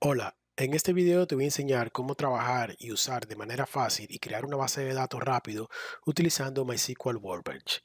Hola, en este video te voy a enseñar cómo trabajar y usar de manera fácil y crear una base de datos rápido utilizando MySQL Workbench.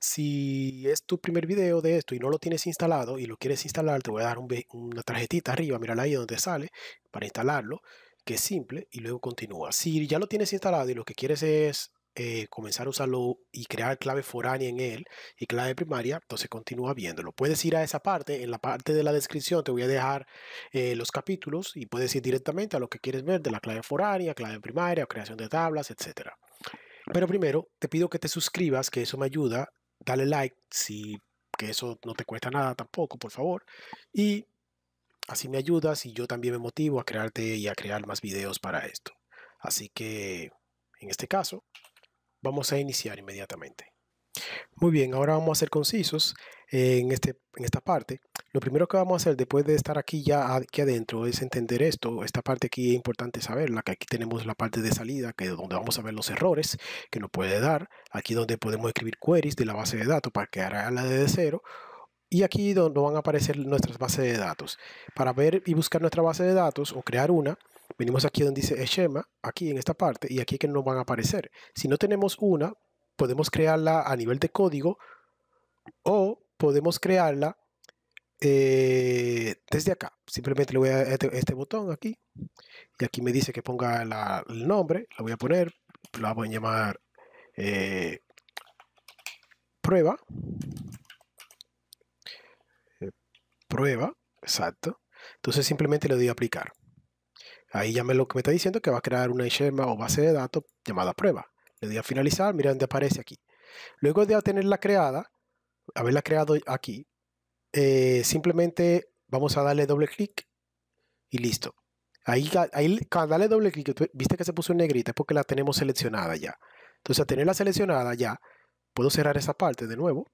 Si es tu primer video de esto y no lo tienes instalado y lo quieres instalar, te voy a dar una tarjetita arriba, mírala ahí donde sale, para instalarlo, que es simple, y luego continúa. Si ya lo tienes instalado y lo que quieres es eh, comenzar a usarlo y crear clave foránea en él y clave primaria, entonces continúa viéndolo. Puedes ir a esa parte, en la parte de la descripción te voy a dejar eh, los capítulos y puedes ir directamente a lo que quieres ver de la clave foránea, clave primaria, creación de tablas, etc Pero primero te pido que te suscribas, que eso me ayuda, dale like si que eso no te cuesta nada tampoco, por favor, y así me ayudas y yo también me motivo a crearte y a crear más videos para esto. Así que en este caso, Vamos a iniciar inmediatamente. Muy bien, ahora vamos a ser concisos en, este, en esta parte. Lo primero que vamos a hacer después de estar aquí ya aquí adentro es entender esto. Esta parte aquí es importante saberla, que aquí tenemos la parte de salida, que es donde vamos a ver los errores que nos puede dar. Aquí donde podemos escribir queries de la base de datos para crear la de cero y aquí donde van a aparecer nuestras bases de datos. Para ver y buscar nuestra base de datos o crear una, Venimos aquí donde dice Eshema, aquí en esta parte, y aquí que nos van a aparecer. Si no tenemos una, podemos crearla a nivel de código o podemos crearla eh, desde acá. Simplemente le voy a este, este, botón aquí y aquí me dice que ponga el nombre. La voy a poner, la voy a llamar eh, prueba. Eh, prueba, exacto. Entonces simplemente le doy a aplicar. Ahí ya me lo que me está diciendo que va a crear una esquema o base de datos llamada prueba. Le doy a finalizar, mira dónde aparece aquí. Luego de tenerla creada, haberla creado aquí, eh, simplemente vamos a darle doble clic y listo. Ahí, ahí darle doble clic, viste que se puso en negrita, es porque la tenemos seleccionada ya. Entonces, al tenerla seleccionada ya, puedo cerrar esa parte de nuevo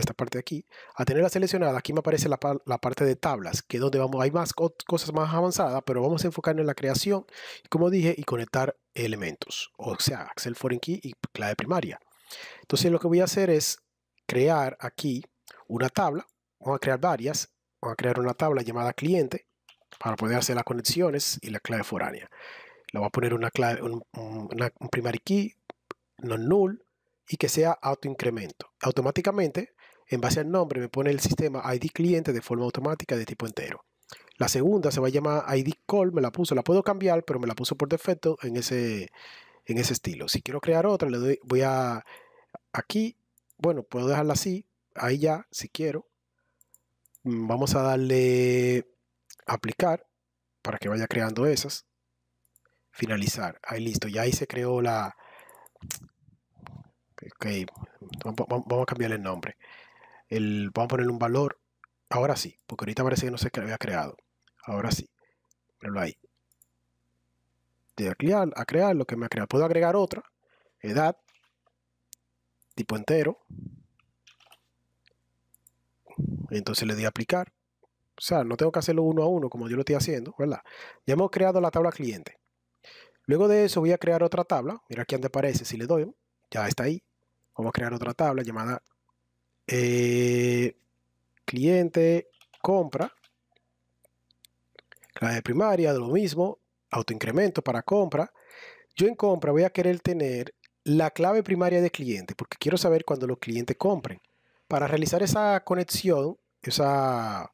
esta parte de aquí, a tenerla seleccionada, aquí me aparece la, parte de tablas, que es donde vamos, hay más cosas más avanzadas, pero vamos a enfocar en la creación, como dije, y conectar elementos, o sea, Excel Foreign Key y clave primaria. Entonces lo que voy a hacer es crear aquí una tabla, vamos a crear varias, vamos a crear una tabla llamada cliente, para poder hacer las conexiones y la clave foránea. Le voy a poner una clave, un, un primary key, no null, y que sea autoincremento. Automáticamente en base al nombre me pone el sistema ID cliente de forma automática de tipo entero. La segunda se va a llamar ID call, me la puso, la puedo cambiar, pero me la puso por defecto en ese, en ese estilo. Si quiero crear otra, le doy, voy a aquí, bueno, puedo dejarla así, ahí ya, si quiero. Mm, vamos a darle aplicar para que vaya creando esas. Finalizar, ahí listo, ya ahí se creó la... Ok, vamos a cambiarle el nombre el, vamos a ponerle un valor, ahora sí, porque ahorita parece que no se había creado, ahora sí, lo ahí. De crear, a crear lo que me ha creado. Puedo agregar otra, edad, tipo entero. Entonces le di a aplicar. O sea, no tengo que hacerlo uno a uno como yo lo estoy haciendo, ¿verdad? Ya hemos creado la tabla cliente. Luego de eso voy a crear otra tabla. Mira aquí donde aparece. Si le doy, ya está ahí. Vamos a crear otra tabla llamada eh, cliente, compra, clave primaria, de lo mismo, autoincremento para compra. Yo en compra voy a querer tener la clave primaria de cliente, porque quiero saber cuando los clientes compren. Para realizar esa conexión, esa,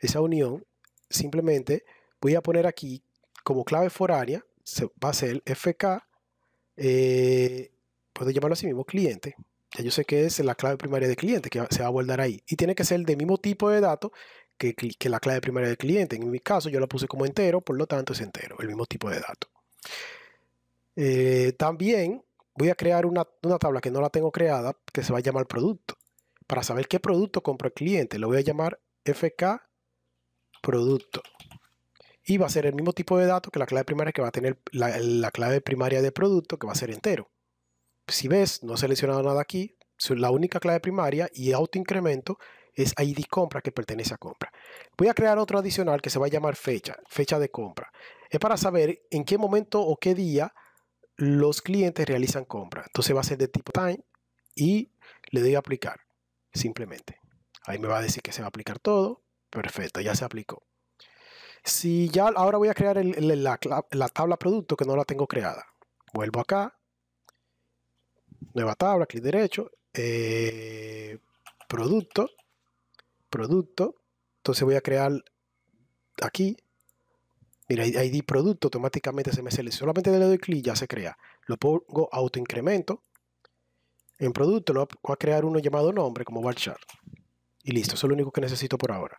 esa unión, simplemente voy a poner aquí como clave foránea, va a ser FK, eh, puedo llamarlo así mismo, cliente, ya yo sé que es la clave primaria de cliente que se va a guardar ahí. Y tiene que ser del mismo tipo de datos que, la clave primaria del cliente. En mi caso yo la puse como entero, por lo tanto es entero, el mismo tipo de datos. Eh, también voy a crear una, tabla que no la tengo creada, que se va a llamar producto. Para saber qué producto compra el cliente, lo voy a llamar FK producto. Y va a ser el mismo tipo de datos que la clave primaria que va a tener la clave primaria de producto, que va a ser entero si ves, no he seleccionado nada aquí, la única clave primaria y autoincremento es ID compra que pertenece a compra. Voy a crear otro adicional que se va a llamar fecha, fecha de compra. Es para saber en qué momento o qué día los clientes realizan compra. Entonces va a ser de tipo time y le doy a aplicar simplemente. Ahí me va a decir que se va a aplicar todo. Perfecto, ya se aplicó. Si ya ahora voy a crear la tabla producto que no la tengo creada. Vuelvo acá, nueva tabla, clic derecho, eh, producto, producto. Entonces voy a crear aquí. Mira, ID producto, automáticamente se me selecciona. Solamente le doy clic, ya se crea. Lo pongo autoincremento. En producto lo voy a crear uno llamado nombre como varchar Y listo, eso es lo único que necesito por ahora.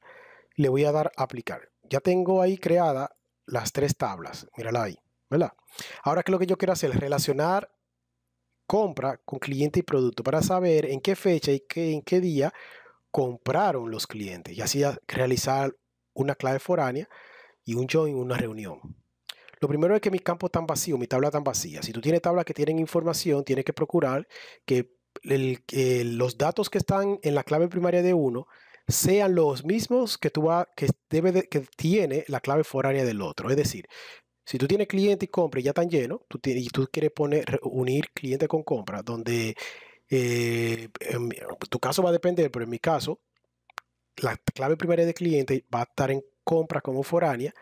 Le voy a dar aplicar. Ya tengo ahí creada las tres tablas. Mírala ahí, ¿verdad? Ahora, ¿qué lo que yo quiero hacer? Relacionar compra con cliente y producto para saber en qué fecha y en qué día compraron los clientes y así realizar una clave foránea y un join, una reunión. Lo primero es que mi campo tan vacío mi tabla tan vacía. Si tú tienes tablas que tienen información, tienes que procurar que los datos que están en la clave primaria de uno sean los mismos que, tú que, debe que tiene la clave foránea del otro. Es decir, si tú tienes cliente y compra ya tan lleno tú tienes, y tú quieres poner, unir cliente con compra, donde eh, tu caso va a depender, pero en mi caso, la clave primaria de cliente va a estar en compra como foránea.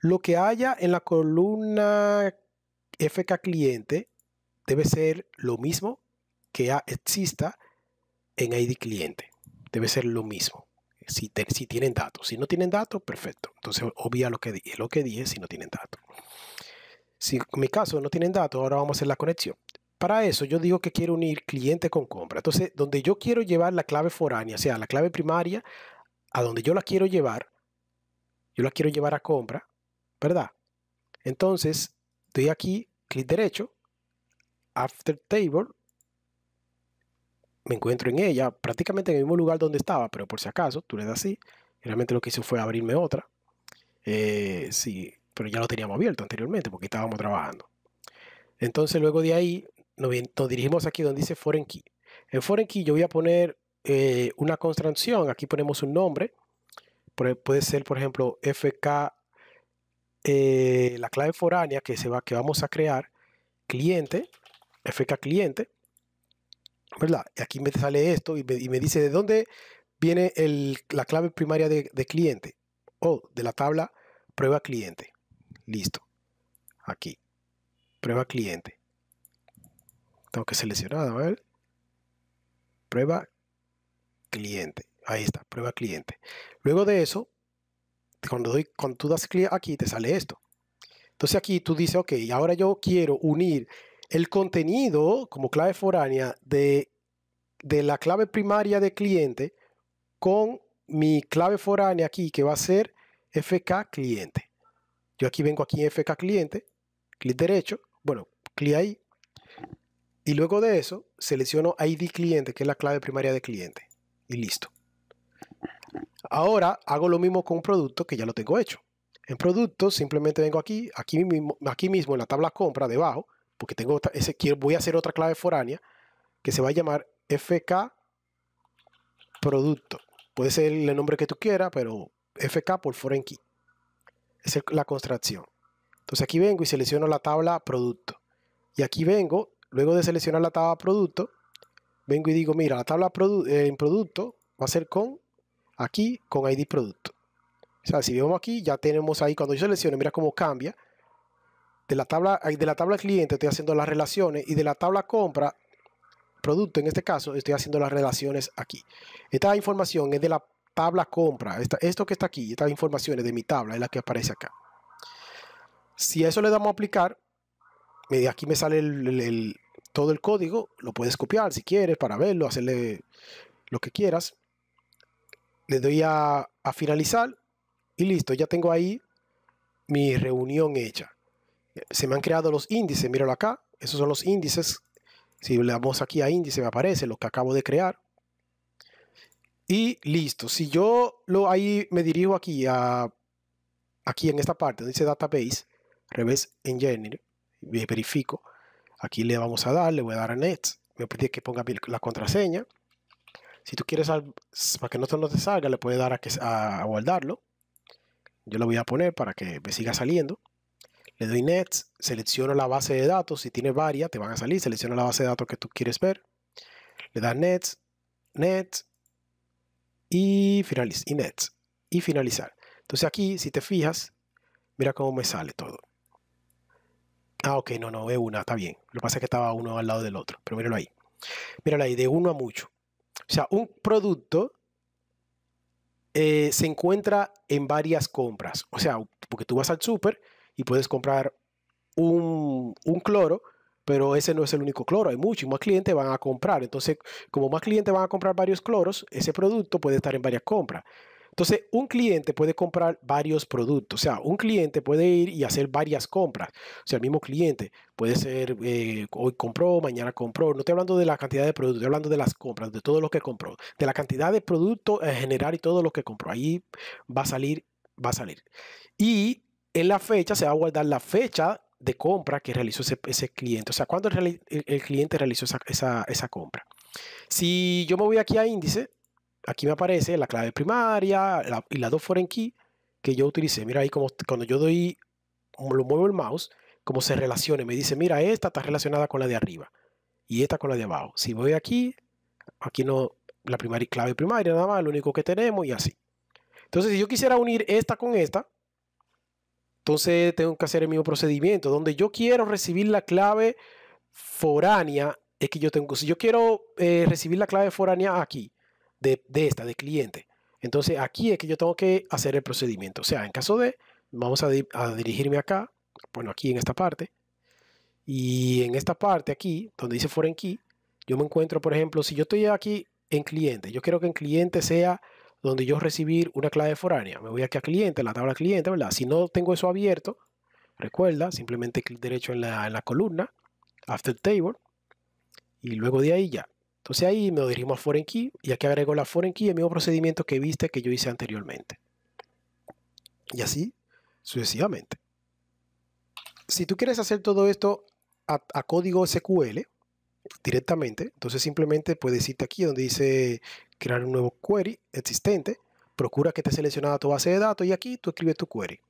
Lo que haya en la columna FK cliente debe ser lo mismo que exista en ID cliente. Debe ser lo mismo si, tienen datos. Si no tienen datos, perfecto. Entonces obvia lo que, lo que dije si no tienen datos. Si en mi caso no tienen datos, ahora vamos a hacer la conexión. Para eso yo digo que quiero unir cliente con compra. Entonces, donde yo quiero llevar la clave foránea, o sea, la clave primaria, a donde yo la quiero llevar, yo la quiero llevar a compra, ¿verdad? Entonces, doy aquí, clic derecho, After Table, me encuentro en ella, prácticamente en el mismo lugar donde estaba, pero por si acaso, tú le das así. Realmente lo que hizo fue abrirme otra. Eh, sí, pero ya lo teníamos abierto anteriormente porque estábamos trabajando. Entonces luego de ahí nos, dirigimos aquí donde dice foreign key. En foreign key yo voy a poner eh, una construcción, Aquí ponemos un nombre. E-, puede ser, por ejemplo, FK, eh, la clave foránea que, se va, que vamos a crear, cliente, FK cliente. ¿verdad? Aquí me sale esto y me, dice de dónde viene la clave primaria de, cliente o de la tabla prueba cliente. Listo. Aquí. Prueba cliente. Tengo que seleccionar, a ver. Prueba cliente. Ahí está, prueba cliente. Luego de eso, cuando, doy, cuando tú das clic aquí, te sale esto. Entonces aquí tú dices, ok, ahora yo quiero unir el contenido como clave foránea de, de la clave primaria de cliente con mi clave foránea aquí que va a ser FK cliente. Yo aquí vengo aquí en FK cliente, clic derecho, bueno, clic ahí. Y luego de eso, selecciono ID cliente, que es la clave primaria de cliente. Y listo. Ahora hago lo mismo con un producto que ya lo tengo hecho. En productos simplemente vengo aquí, aquí mismo, aquí mismo en la tabla compra debajo, porque tengo ese quiero voy a hacer otra clave foránea que se va a llamar FK producto. Puede ser el nombre que tú quieras, pero FK por foreign key. Esa es la contracción. Entonces aquí vengo y selecciono la tabla producto. Y aquí vengo, luego de seleccionar la tabla producto, vengo y digo, mira, la tabla eh, en producto va a ser con, aquí, con ID producto. O sea, si vemos aquí, ya tenemos ahí, cuando yo selecciono, mira cómo cambia de la tabla, de la tabla cliente estoy haciendo las relaciones y de la tabla compra, producto en este caso, estoy haciendo las relaciones aquí. Esta información es de la tabla compra. Esta, esto que está aquí, esta información es de mi tabla es la que aparece acá. Si a eso le damos a aplicar, aquí me sale todo el código, lo puedes copiar si quieres para verlo, hacerle lo que quieras. Le doy a finalizar y listo, ya tengo ahí mi reunión hecha se me han creado los índices, míralo acá, esos son los índices, si le damos aquí a índice me aparece lo que acabo de crear. Y listo, si yo lo, ahí me dirijo aquí, a, aquí en esta parte donde dice Database, Reverse Engineer, verifico, aquí le vamos a dar, le voy a dar a net me pide que ponga la contraseña. Si tú quieres, para que no te, no te salga, le puedes dar a, que, a guardarlo. Yo lo voy a poner para que me siga saliendo. Le doy Nets, selecciono la base de datos. Si tiene varias, te van a salir. selecciono la base de datos que tú quieres ver. Le das Nets, Nets y, finaliz y Nets. Y finalizar. Entonces aquí, si te fijas, mira cómo me sale todo. Ah, ok, no, no, es una, está bien. Lo que pasa es que estaba uno al lado del otro, pero míralo ahí. Míralo ahí, de uno a mucho. O sea, un producto eh, se encuentra en varias compras. O sea, porque tú vas al súper y puedes comprar un, cloro, pero ese no es el único cloro, hay muchos más clientes van a comprar. Entonces, como más clientes van a comprar varios cloros, ese producto puede estar en varias compras. Entonces, un cliente puede comprar varios productos, o sea, un cliente puede ir y hacer varias compras, o sea, el mismo cliente puede ser eh, hoy compró, mañana compró, no estoy hablando de la cantidad de productos, estoy hablando de las compras, de todo lo que compró, de la cantidad de producto en general y todo lo que compró, ahí va a salir, va a salir. Y en la fecha se va a guardar la fecha de compra que realizó ese, cliente. O sea, cuando el, cliente realizó esa, compra. Si yo me voy aquí a índice, aquí me aparece la clave primaria y las dos foreign key que yo utilicé. Mira ahí como cuando yo doy, como lo muevo el mouse, como se relacione. Me dice, mira, esta está relacionada con la de arriba y esta con la de abajo. Si voy aquí, aquí no, la clave primaria nada más, lo único que tenemos y así. Entonces, si yo quisiera unir esta con esta, entonces tengo que hacer el mismo procedimiento. Donde yo quiero recibir la clave foránea, es que yo tengo, si yo quiero eh, recibir la clave foránea aquí, de, esta, de cliente, entonces aquí es que yo tengo que hacer el procedimiento. O sea, en caso de, vamos a, a dirigirme acá, bueno, aquí en esta parte, y en esta parte aquí, donde dice foreign key, yo me encuentro, por ejemplo, si yo estoy aquí en cliente, yo quiero que en cliente sea donde yo recibir una clave foránea. Me voy aquí a cliente, la tabla cliente, ¿verdad? Si no tengo eso abierto, recuerda, simplemente clic derecho en la, en la columna, After Table, y luego de ahí ya. Entonces ahí me dirijo a Foreign Key y aquí agrego la Foreign Key, el mismo procedimiento que viste que yo hice anteriormente. Y así sucesivamente. Si tú quieres hacer todo esto a código SQL directamente, entonces simplemente puedes irte aquí donde dice crear un nuevo query existente, procura que esté seleccionada tu base de datos y aquí tú escribes tu query,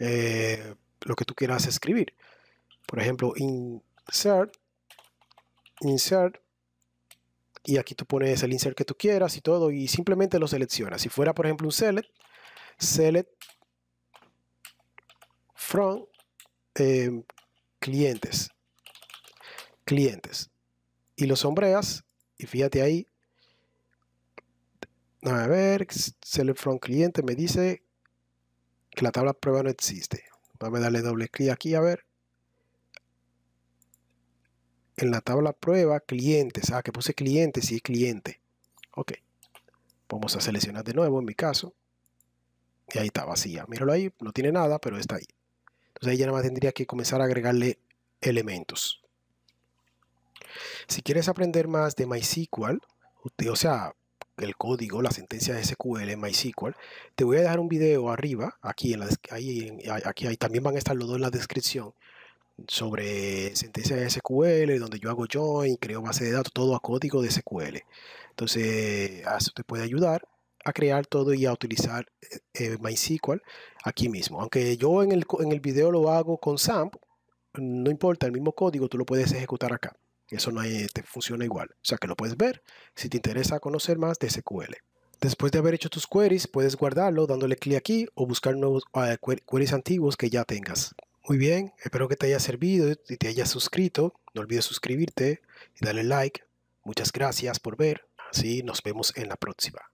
eh, lo que tú quieras escribir. Por ejemplo, insert, insert, y aquí tú pones el insert que tú quieras y todo y simplemente lo seleccionas. Si fuera, por ejemplo, un select, select from eh, clientes, clientes, y lo sombreas y fíjate ahí a ver, select from cliente me dice que la tabla prueba no existe. Vamos a darle doble clic aquí a ver. En la tabla prueba, clientes. Ah, que puse clientes y sí, cliente. Ok. Vamos a seleccionar de nuevo en mi caso. Y ahí está vacía. Míralo ahí, no tiene nada, pero está ahí. Entonces ahí ya nada más tendría que comenzar a agregarle elementos. Si quieres aprender más de MySQL, o sea, el código, la sentencia de SQL, MySQL. Te voy a dejar un video arriba, aquí, en la, ahí, aquí, ahí también van a estar los dos en la descripción, sobre sentencia de SQL, donde yo hago join, creo base de datos, todo a código de SQL. Entonces, eso te puede ayudar a crear todo y a utilizar eh, eh, MySQL aquí mismo. Aunque yo en el, en el video lo hago con SAMP, no importa, el mismo código tú lo puedes ejecutar acá. Eso no te funciona igual. O sea que lo puedes ver si te interesa conocer más de SQL. Después de haber hecho tus queries, puedes guardarlo dándole clic aquí o buscar nuevos ah, queries antiguos que ya tengas. Muy bien, espero que te haya servido y te hayas suscrito. No olvides suscribirte y darle like. Muchas gracias por ver. Así nos vemos en la próxima.